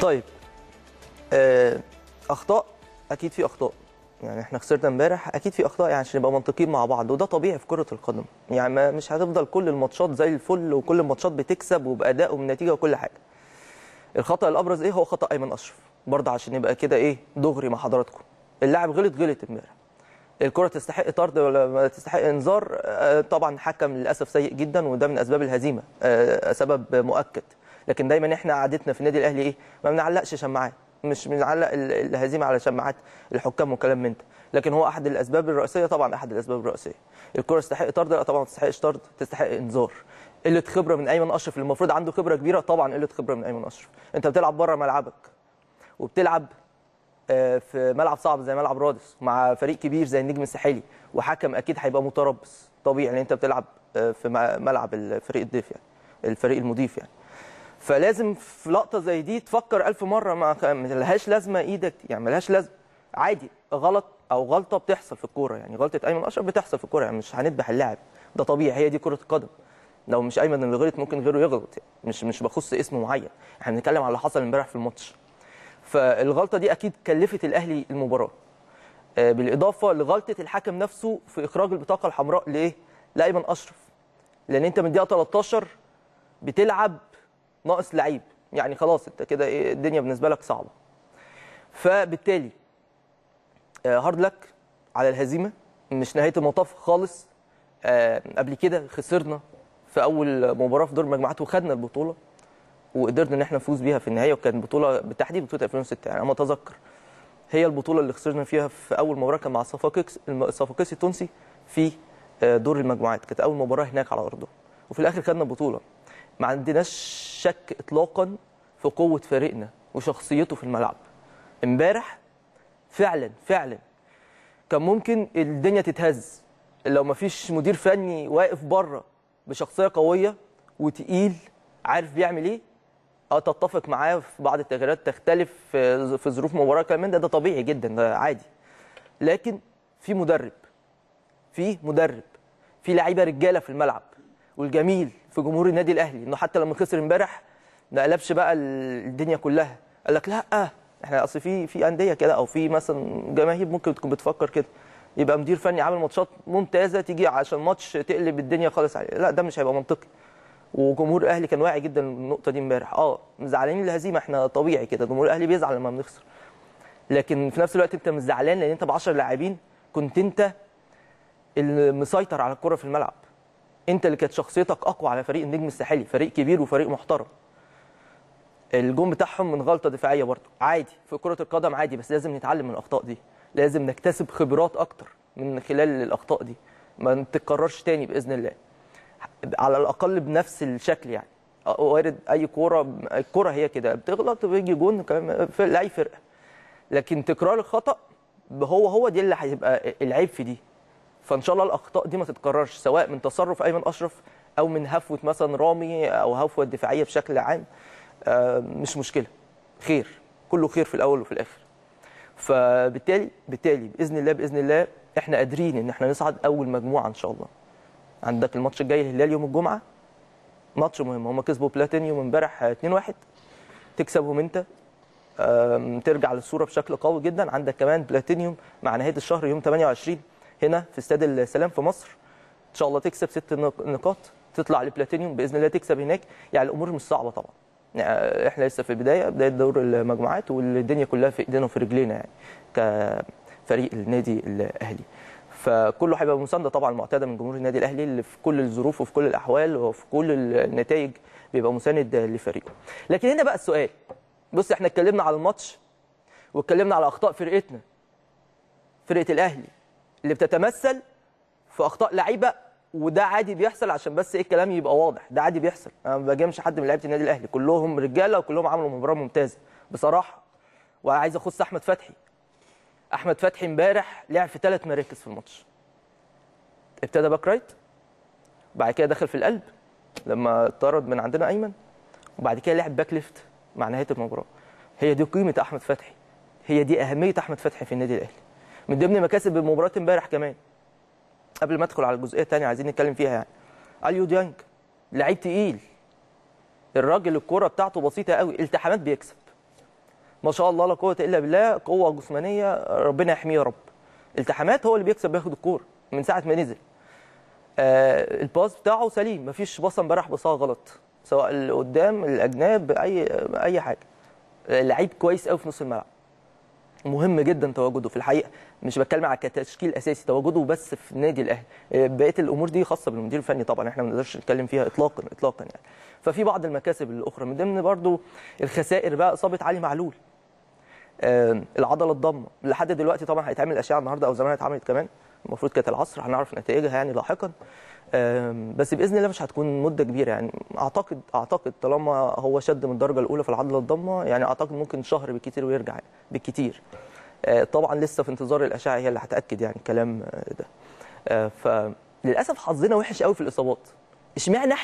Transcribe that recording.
طيب آه، اخطاء اكيد في اخطاء يعني احنا خسرنا امبارح اكيد في اخطاء يعني عشان نبقى منطقيين مع بعض وده طبيعي في كره القدم يعني مش هتفضل كل الماتشات زي الفل وكل الماتشات بتكسب وباداء وبنتيجه وكل حاجه الخطا الابرز ايه هو خطا ايمن اشرف برضه عشان يبقى كده ايه دغري مع حضراتكم اللاعب غلط غلط امبارح الكره تستحق طرد ولا تستحق انذار آه، طبعا حكم للاسف سيء جدا وده من اسباب الهزيمه آه، سبب مؤكد لكن دايما احنا قعدتنا في النادي الاهلي ايه ما بنعلقش شماعات مش بنعلق الهزيمه على شماعات الحكام وكلام من ده لكن هو احد الاسباب الرئيسيه طبعا احد الاسباب الرئيسيه الكره تستحق طرد لا طبعا ما تستحقش طرد تستحق انذار قله خبره من ايمن اشرف اللي المفروض عنده خبره كبيره طبعا قله خبره من ايمن اشرف انت بتلعب بره ملعبك وبتلعب آه، في ملعب صعب زي ملعب رادس مع فريق كبير زي النجم الساحلي وحكم اكيد هيبقى متربص طبيعي ان انت بتلعب آه، في ملعب الفريق الضيف يعني الفريق المضيف يعني فلازم في لقطه زي دي تفكر ألف مره ما ملهاش لازمه ايدك يعني ملهاش لازمه عادي غلط او غلطه بتحصل في الكوره يعني غلطه ايمن اشرف بتحصل في الكوره يعني مش هندبح اللاعب ده طبيعي هي دي كره القدم لو مش ايمن اللي غلط ممكن غيره يغلط يعني مش مش بخص اسم معين احنا بنتكلم على اللي حصل امبارح في الماتش فالغلطه دي اكيد كلفت الاهلي المباراه آه، بالاضافه لغلطه الحكم نفسه في اخراج البطاقه الحمراء لايه لايمن اشرف لان انت من الدقيقه 13 بتلعب ناقص لعيب يعني خلاص انت كده ايه الدنيا بالنسبه لك صعبه فبالتالي آه، هارد لك على الهزيمه مش نهايه المطاف خالص آه، قبل كده خسرنا في اول مباراه في دور المجموعات وخدنا البطوله وقدرنا ان احنا نفوز بيها في النهايه وكانت بطوله بالتحديد بطوله 2006 يعني انا اتذكر هي البطوله اللي خسرنا فيها في اول مباراه كان مع صفاقس الصفاقسي التونسي في آه، دور المجموعات كانت اول مباراه هناك على ارضه وفي الاخر خدنا البطوله ما عندناش شك اطلاقا في قوه فريقنا وشخصيته في الملعب امبارح فعلا فعلا كان ممكن الدنيا تتهز لو ما فيش مدير فني واقف بره بشخصيه قويه وتقيل عارف بيعمل ايه اه تتفق معاه في بعض التغييرات تختلف في ظروف مباراه كمان ده ده طبيعي جدا ده عادي لكن في مدرب في مدرب في لعيبه رجاله في الملعب والجميل في جمهور النادي الاهلي انه حتى لما خسر امبارح ما قلبش بقى الدنيا كلها قال لك لا آه، احنا اصل في في انديه كده او في مثلا جماهير ممكن تكون بتفكر كده يبقى مدير فني عامل ماتشات ممتازه تيجي عشان ماتش تقلب الدنيا خالص عليه لا ده مش هيبقى منطقي وجمهور الاهلي كان واعي جدا النقطه دي امبارح اه زعلانين الهزيمه احنا طبيعي كده جمهور الاهلي بيزعل لما بنخسر لكن في نفس الوقت انت مش زعلان لان انت ب 10 لاعبين كنت انت المسيطر على الكره في الملعب انت اللي كانت شخصيتك اقوى على فريق النجم الساحلي فريق كبير وفريق محترم الجون بتاعهم من غلطه دفاعيه برضه عادي في كره القدم عادي بس لازم نتعلم من الاخطاء دي لازم نكتسب خبرات اكتر من خلال الاخطاء دي ما تتكررش تاني باذن الله على الاقل بنفس الشكل يعني وارد اي كوره الكوره هي كده بتغلط ويجي جون لاي فرقه لكن تكرار الخطا هو هو دي اللي هيبقى العيب في دي فان شاء الله الاخطاء دي ما تتكررش سواء من تصرف ايمن اشرف او من هفوه مثلا رامي او هفوه الدفاعيه بشكل عام آه، مش مشكله خير كله خير في الاول وفي الاخر فبالتالي بالتالي باذن الله باذن الله احنا قادرين ان احنا نصعد اول مجموعه ان شاء الله عندك الماتش الجاي الهلال يوم الجمعه ماتش مهم هم كسبوا بلاتينيوم امبارح 2-1 تكسبهم انت ترجع للصوره بشكل قوي جدا عندك كمان بلاتينيوم مع نهايه الشهر يوم 28 هنا في استاد السلام في مصر ان شاء الله تكسب ست نقاط تطلع لبلاتينيوم باذن الله تكسب هناك يعني الامور مش صعبه طبعا يعني احنا لسه في البدايه بدايه دور المجموعات والدنيا كلها في ايدينا وفي رجلينا يعني كفريق النادي الاهلي فكله هيبقى مسانده طبعا معتاده من جمهور النادي الاهلي اللي في كل الظروف وفي كل الاحوال وفي كل النتائج بيبقى مساند لفريقه لكن هنا بقى السؤال بص احنا اتكلمنا على الماتش واتكلمنا على اخطاء فرقتنا فرقه الاهلي اللي بتتمثل في اخطاء لعيبه وده عادي بيحصل عشان بس ايه الكلام يبقى واضح ده عادي بيحصل انا ما بجامش حد من لعيبه النادي الاهلي كلهم رجاله وكلهم عملوا مباراه ممتازه بصراحه وعايز اخص احمد فتحي احمد فتحي امبارح لعب في ثلاث مراكز في الماتش ابتدى باك رايت بعد كده دخل في القلب لما طرد من عندنا ايمن وبعد كده لعب باك ليفت مع نهايه المباراه هي دي قيمه احمد فتحي هي دي اهميه احمد فتحي في النادي الاهلي من ضمن مكاسب مباراه امبارح كمان قبل ما ادخل على الجزئيه الثانيه عايزين نتكلم فيها يعني اليو ديانج لعيب تقيل الراجل الكره بتاعته بسيطه قوي التحامات بيكسب ما شاء الله لا قوه الا بالله قوه جسمانيه ربنا يحميه يا رب التحامات هو اللي بيكسب بياخد الكوره من ساعه ما نزل آه الباص بتاعه سليم مفيش باصه امبارح باصها غلط سواء اللي قدام الاجناب اي اي حاجه لعيب كويس قوي في نص الملعب مهم جدا تواجده في الحقيقه مش بتكلم على كتشكيل اساسي تواجده بس في النادي الاهلي آه، بقيه الامور دي خاصه بالمدير الفني طبعا احنا ما نقدرش نتكلم فيها اطلاقا اطلاقا يعني ففي بعض المكاسب الاخرى من ضمن برضو الخسائر بقى اصابه علي معلول آه العضله الضمه لحد دلوقتي طبعا هيتعمل اشعه النهارده او زمان اتعملت كمان المفروض كانت العصر هنعرف نتائجها يعني لاحقا بس باذن الله مش هتكون مده كبيره يعني اعتقد اعتقد طالما هو شد من الدرجه الاولى في العضله الضمه يعني اعتقد ممكن شهر بالكتير ويرجع بالكتير آه، طبعا لسه في انتظار الاشعه هي اللي هتاكد يعني الكلام آه، ده آه، فللاسف حظنا وحش قوي في الاصابات اشمعنى